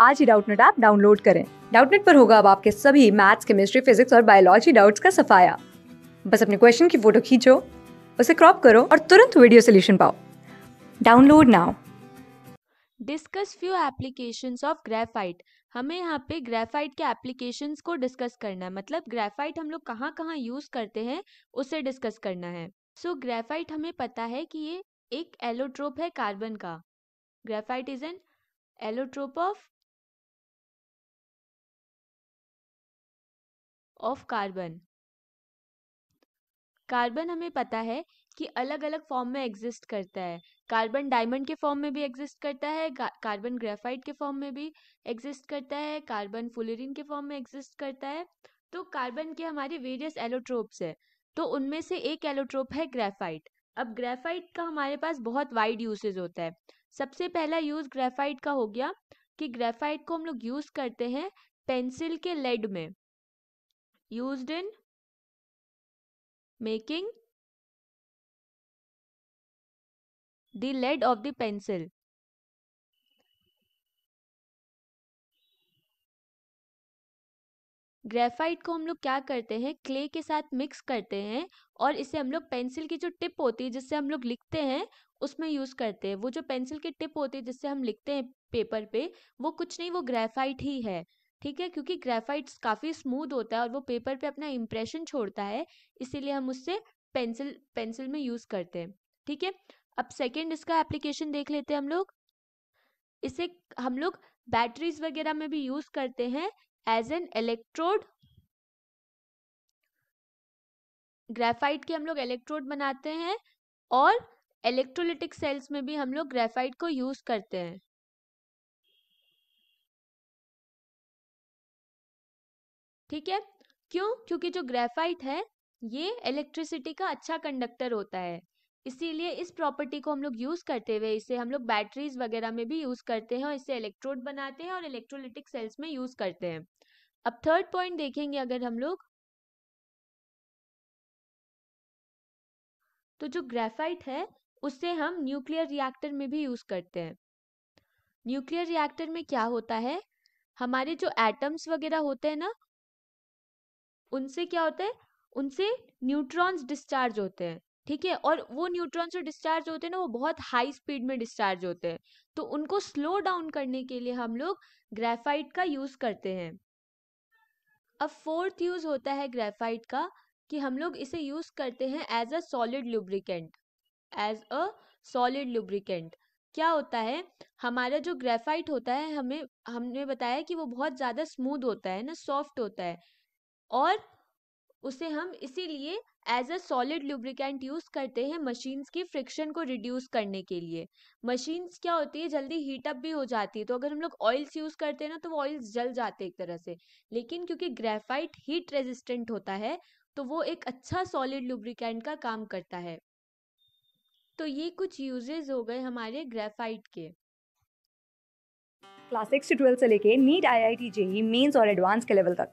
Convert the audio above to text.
आज ही Doubtnut app download करें डाउटनेट पर होगा अब आपके सभी मैथ्स केमिस्ट्री फिजिक्स और बायोलॉजी डाउट्स का सफाया बस अपने क्वेश्चन की फोटो खींचो उसे क्रॉप करो और तुरंत वीडियो सोल्यूशन पाओ download now discuss few application of graphite हमें यहाँ पे ग्रेफाइट के एप्लीकेशन को डिस्कस करना है मतलब ग्रेफाइट हम लोग कहाँ कहाँ यूज़ करते हैं उसे डिस्कस करना है सो so, ग्रेफाइट हमें पता है कि ये एक एलोट्रोप है कार्बन का graphite is an allotrope of of carbon carbon हमें पता है कि अलग अलग फॉर्म में एग्जिस्ट करता है कार्बन डायमंड के फॉर्म में भी एग्जिस्ट करता है कार्बन ग्रेफाइट के फॉर्म में भी एग्जिस्ट करता है कार्बन फुलरिन के फॉर्म में एग्जिस्ट करता है तो कार्बन के हमारे वेरियस एलोट्रोप्स है तो उनमें से एक एलोट्रोप है ग्रेफाइट अब ग्रेफाइट का हमारे पास बहुत वाइड यूसेज होता है सबसे पहला यूज ग्रेफाइट का हो गया कि ग्रेफाइट को हम लोग यूज करते हैं पेंसिल के लेड में used in making the lead of the pencil. Graphite को हम लोग क्या करते हैं क्ले के साथ मिक्स करते हैं और इसे हम लोग पेंसिल की जो टिप होती है जिससे हम लोग लिखते हैं उसमें यूज़ करते हैं वो जो पेंसिल की टिप होती है जिससे हम लिखते हैं पेपर पे वो कुछ नहीं वो ग्रेफाइट ही है ठीक है क्योंकि ग्रेफाइट्स काफ़ी स्मूथ होता है और वो पेपर पे अपना इम्प्रेशन छोड़ता है इसीलिए हम उससे पेंसिल पेंसिल में यूज़ करते हैं ठीक है अब सेकेंड इसका एप्लीकेशन देख लेते हैं हम लोग इसे हम लोग बैटरीज वगैरह में भी यूज़ करते हैं एज एन इलेक्ट्रोड ग्रेफाइट के हम लोग इलेक्ट्रोड बनाते हैं और इलेक्ट्रोलिटिक सेल्स में भी हम लोग ग्रेफाइट को यूज़ करते हैं ठीक है क्यों क्योंकि जो ग्रेफाइट है ये इलेक्ट्रिसिटी का अच्छा कंडक्टर होता है इसीलिए इस प्रॉपर्टी को हम लोग यूज़ करते हुए इसे हम लोग बैटरीज वगैरह में भी यूज़ करते हैं और इसे इलेक्ट्रोड बनाते हैं और इलेक्ट्रोलिटिक सेल्स में यूज़ करते हैं अब थर्ड पॉइंट देखेंगे अगर हम लोग तो जो ग्रेफाइट है उसे हम न्यूक्लियर रिएक्टर में भी यूज़ करते हैं न्यूक्लियर रिएक्टर में क्या होता है हमारे जो एटम्स वगैरह होते हैं ना उनसे क्या होता है उनसे न्यूट्रॉन्स डिस्चार्ज होते हैं ठीक है और वो न्यूट्रॉन्स जो डिस्चार्ज होते हैं ना वो बहुत हाई स्पीड में डिस्चार्ज होते हैं तो उनको स्लो डाउन करने के लिए हम लोग ग्रेफाइट का यूज करते हैं अब फोर्थ यूज होता है ग्रेफाइट का कि हम लोग इसे यूज करते हैं as a solid lubricant as a solid lubricant क्या होता है हमारा जो ग्रेफाइट होता है हमें हमने बताया कि वो बहुत ज़्यादा स्मूद होता है ना सॉफ्ट होता है और उसे हम इसीलिए as a solid lubricant use करते हैं मशीन्स की फ्रिक्शन को रिड्यूस करने के लिए मशीन्स क्या होती है जल्दी हीट अप भी हो जाती है तो अगर हम लोग ऑयल्स यूज़ करते हैं ना तो वो ऑयल्स जल जाते हैं एक तरह से लेकिन क्योंकि ग्रेफाइट हीट रेजिस्टेंट होता है तो वो एक अच्छा सॉलिड लुब्रिकेंट का काम करता है तो ये कुछ यूजेज हो गए हमारे ग्रेफाइट के क्लास सिक्स से से लेके NEET I I T JEE Mains और एडवांस के लेवल तक